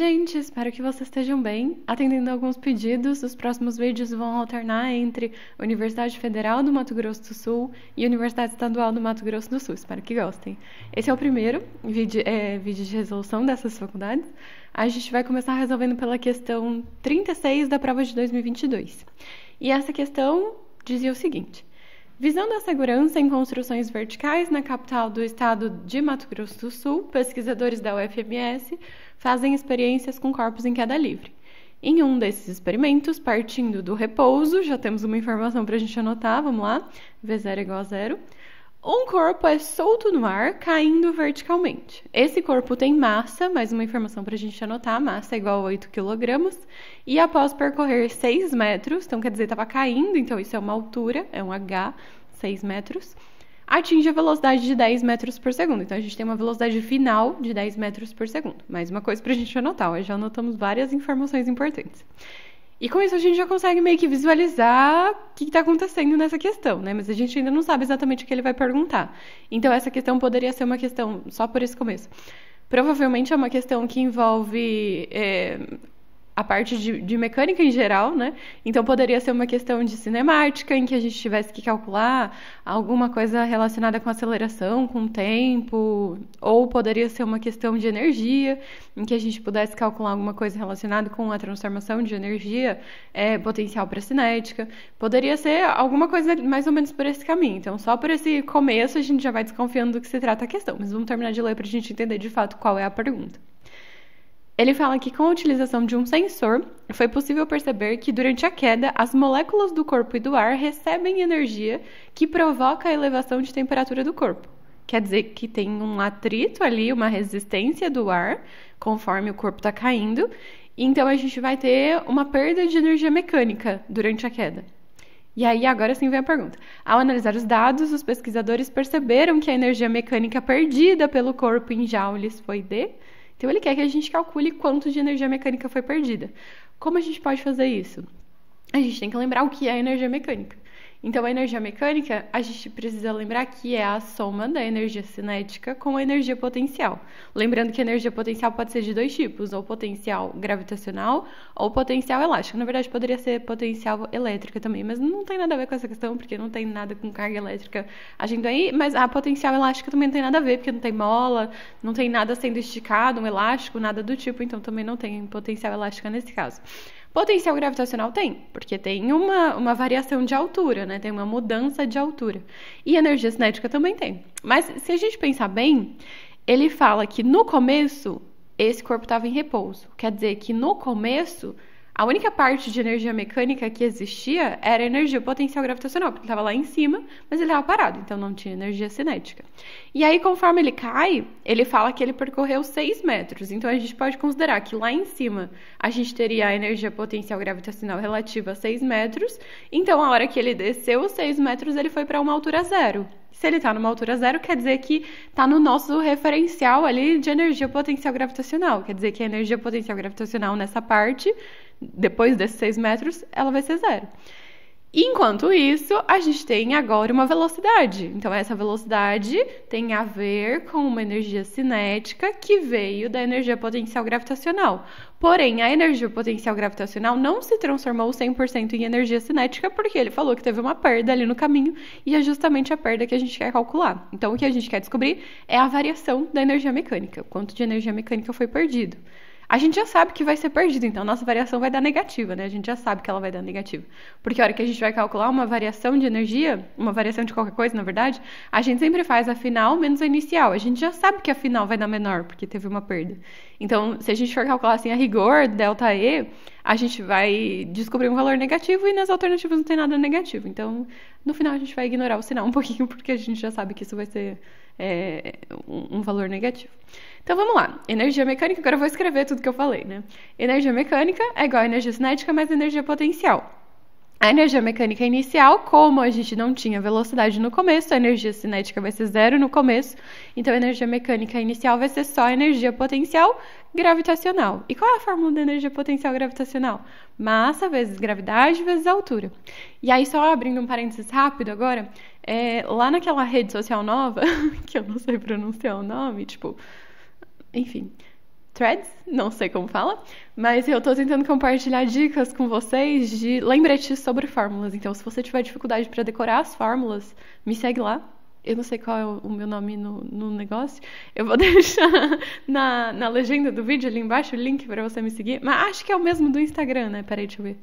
gente, espero que vocês estejam bem. Atendendo alguns pedidos, os próximos vídeos vão alternar entre Universidade Federal do Mato Grosso do Sul e Universidade Estadual do Mato Grosso do Sul. Espero que gostem. Esse é o primeiro vídeo, é, vídeo de resolução dessas faculdades. A gente vai começar resolvendo pela questão 36 da prova de 2022. E essa questão dizia o seguinte. Visando a segurança em construções verticais na capital do estado de Mato Grosso do Sul, pesquisadores da UFMS fazem experiências com corpos em queda livre. Em um desses experimentos, partindo do repouso, já temos uma informação para a gente anotar, vamos lá, V0 é igual a zero, um corpo é solto no ar, caindo verticalmente. Esse corpo tem massa, mais uma informação para a gente anotar: massa é igual a 8 kg, e após percorrer 6 metros, então quer dizer, estava caindo, então isso é uma altura, é um H, 6 metros, atinge a velocidade de 10 metros por segundo. Então a gente tem uma velocidade final de 10 metros por segundo. Mais uma coisa para a gente anotar: ó, já anotamos várias informações importantes. E com isso a gente já consegue meio que visualizar o que está acontecendo nessa questão, né? Mas a gente ainda não sabe exatamente o que ele vai perguntar. Então essa questão poderia ser uma questão, só por esse começo. Provavelmente é uma questão que envolve é, a parte de, de, mecânica em geral, né? Então poderia ser uma questão de cinemática, em que a gente tivesse que calcular alguma coisa relacionada com aceleração, com tempo, ou poderia ser uma questão de energia, em que a gente pudesse calcular alguma coisa relacionada com a transformação de energia, é, potencial para cinética. Poderia ser alguma coisa mais ou menos por esse caminho. Então, só por esse começo a gente já vai desconfiando do que se trata a questão, mas vamos terminar de ler para a gente entender de fato qual é a pergunta. Ele fala que com a utilização de um sensor, foi possível perceber que durante a queda, as moléculas do corpo e do ar recebem energia que provoca a elevação de temperatura do corpo. Quer dizer que tem um atrito ali, uma resistência do ar, conforme o corpo está caindo, então a gente vai ter uma perda de energia mecânica durante a queda. E aí, agora sim vem a pergunta. Ao analisar os dados, os pesquisadores perceberam que a energia mecânica perdida pelo corpo em joules foi de então ele quer que a gente calcule quanto de energia mecânica foi perdida. Como a gente pode fazer isso? A gente tem que lembrar o que é energia mecânica. Então, a energia mecânica, a gente precisa lembrar que é a soma da energia cinética com a energia potencial. Lembrando que a energia potencial pode ser de dois tipos, ou potencial gravitacional ou potencial elástico. Na verdade, poderia ser potencial elétrica também, mas não tem nada a ver com essa questão, porque não tem nada com carga elétrica agindo aí. Mas a potencial elástica também não tem nada a ver, porque não tem mola, não tem nada sendo esticado, um elástico, nada do tipo, então também não tem potencial elástica nesse caso. Potencial gravitacional tem, porque tem uma, uma variação de altura, né? Tem uma mudança de altura. E energia cinética também tem. Mas se a gente pensar bem, ele fala que no começo esse corpo estava em repouso. Quer dizer que no começo a única parte de energia mecânica que existia era a energia potencial gravitacional, porque ele estava lá em cima, mas ele estava parado, então não tinha energia cinética. E aí, conforme ele cai, ele fala que ele percorreu 6 metros. Então a gente pode considerar que lá em cima a gente teria a energia potencial gravitacional relativa a 6 metros. Então, a hora que ele desceu os 6 metros, ele foi para uma altura zero. Se ele está numa altura zero, quer dizer que está no nosso referencial ali de energia potencial gravitacional. Quer dizer que a energia potencial gravitacional nessa parte, depois desses 6 metros, ela vai ser zero. Enquanto isso, a gente tem agora uma velocidade. Então, essa velocidade tem a ver com uma energia cinética que veio da energia potencial gravitacional. Porém, a energia potencial gravitacional não se transformou 100% em energia cinética, porque ele falou que teve uma perda ali no caminho e é justamente a perda que a gente quer calcular. Então, o que a gente quer descobrir é a variação da energia mecânica, quanto de energia mecânica foi perdido a gente já sabe que vai ser perdido, então a nossa variação vai dar negativa, né? A gente já sabe que ela vai dar negativa. Porque a hora que a gente vai calcular uma variação de energia, uma variação de qualquer coisa, na verdade, a gente sempre faz a final menos a inicial. A gente já sabe que a final vai dar menor, porque teve uma perda. Então, se a gente for calcular assim a rigor, delta E, a gente vai descobrir um valor negativo e nas alternativas não tem nada negativo. Então, no final a gente vai ignorar o sinal um pouquinho, porque a gente já sabe que isso vai ser é, um valor negativo. Então vamos lá. Energia mecânica, agora eu vou escrever tudo que eu falei, né? Energia mecânica é igual a energia cinética mais energia potencial. A energia mecânica inicial, como a gente não tinha velocidade no começo, a energia cinética vai ser zero no começo, então a energia mecânica inicial vai ser só energia potencial gravitacional. E qual é a fórmula da energia potencial gravitacional? Massa vezes gravidade vezes altura. E aí, só abrindo um parênteses rápido agora, é, lá naquela rede social nova, que eu não sei pronunciar o nome, tipo enfim, threads, não sei como fala, mas eu tô tentando compartilhar dicas com vocês de lembretes sobre fórmulas. Então, se você tiver dificuldade para decorar as fórmulas, me segue lá. Eu não sei qual é o meu nome no, no negócio. Eu vou deixar na, na legenda do vídeo ali embaixo o link para você me seguir. Mas acho que é o mesmo do Instagram, né? Peraí, deixa eu ver.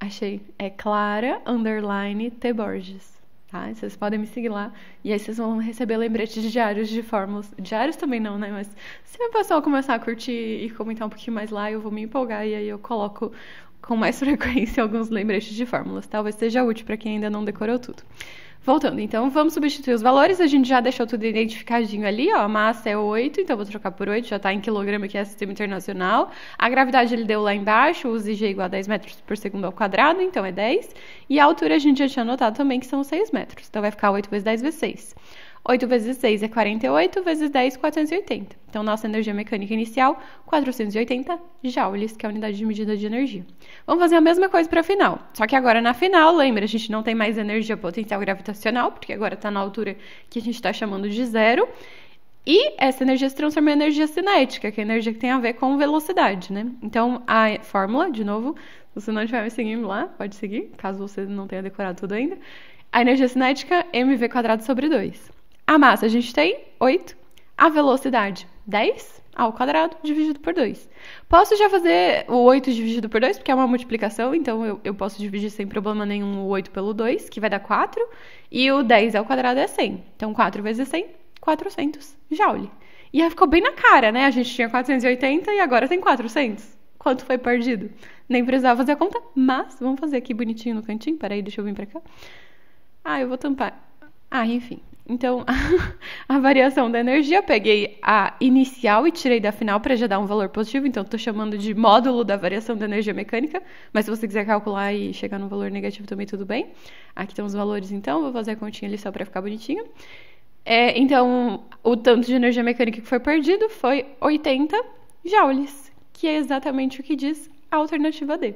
Achei. É Clara Underline T. Borges tá? Vocês podem me seguir lá e aí vocês vão receber lembretes de diários de fórmulas. Diários também não, né? Mas se o pessoal começar a curtir e comentar um pouquinho mais lá, eu vou me empolgar e aí eu coloco com mais frequência alguns lembretes de fórmulas. Talvez seja útil para quem ainda não decorou tudo. Voltando, então vamos substituir os valores. A gente já deixou tudo identificadinho ali, ó. A massa é 8, então vou trocar por 8, já tá em quilograma, que é sistema internacional. A gravidade ele deu lá embaixo, o ZG é igual a 10 metros por segundo ao quadrado, então é 10. E a altura a gente já tinha anotado também que são 6 metros, então vai ficar 8 vezes 10 vezes 6. 8 vezes 6 é 48, vezes 10, 480. Então, nossa energia mecânica inicial, 480 joules, que é a unidade de medida de energia. Vamos fazer a mesma coisa para a final. Só que agora na final, lembra, a gente não tem mais energia potencial gravitacional, porque agora está na altura que a gente está chamando de zero. E essa energia se transforma em energia cinética, que é a energia que tem a ver com velocidade, né? Então, a fórmula, de novo, se você não estiver me seguindo lá, pode seguir, caso você não tenha decorado tudo ainda. A energia cinética, mv² sobre 2. A massa a gente tem 8. A velocidade 10 ao ah, quadrado dividido por 2. Posso já fazer o 8 dividido por 2, porque é uma multiplicação, então eu, eu posso dividir sem problema nenhum o 8 pelo 2, que vai dar 4, e o 10 ao quadrado é 100. Então 4 vezes 100, 400 joule. E aí ficou bem na cara, né? A gente tinha 480 e agora tem 400. Quanto foi perdido? Nem precisava fazer a conta, mas vamos fazer aqui bonitinho no cantinho. Peraí, deixa eu vir pra cá. Ah, eu vou tampar. Ah, enfim. Então, a, variação da energia, peguei a inicial e tirei da final para já dar um valor positivo, então estou chamando de módulo da variação da energia mecânica, mas se você quiser calcular e chegar no valor negativo também, tudo bem. Aqui estão os valores, então, vou fazer a continha ali só para ficar bonitinho. É, então, o tanto de energia mecânica que foi perdido foi 80 joules, que é exatamente o que diz a alternativa D.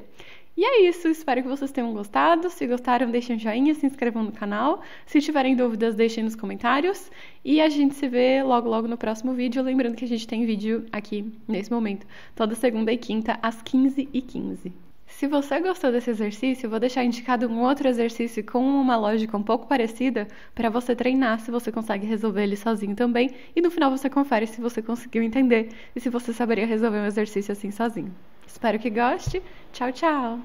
E é isso, espero que vocês tenham gostado. Se gostaram, deixem um joinha, se inscrevam no canal. Se tiverem dúvidas, deixem nos comentários. E a gente se vê logo, logo no próximo vídeo. Lembrando que a gente tem vídeo aqui nesse momento, toda segunda e quinta, às 15h15. 15. Se você gostou desse exercício, vou deixar indicado um outro exercício com uma lógica um pouco parecida para você treinar se você consegue resolver ele sozinho também. E no final você confere se você conseguiu entender e se você saberia resolver um exercício assim sozinho. Espero que goste. Tchau, tchau!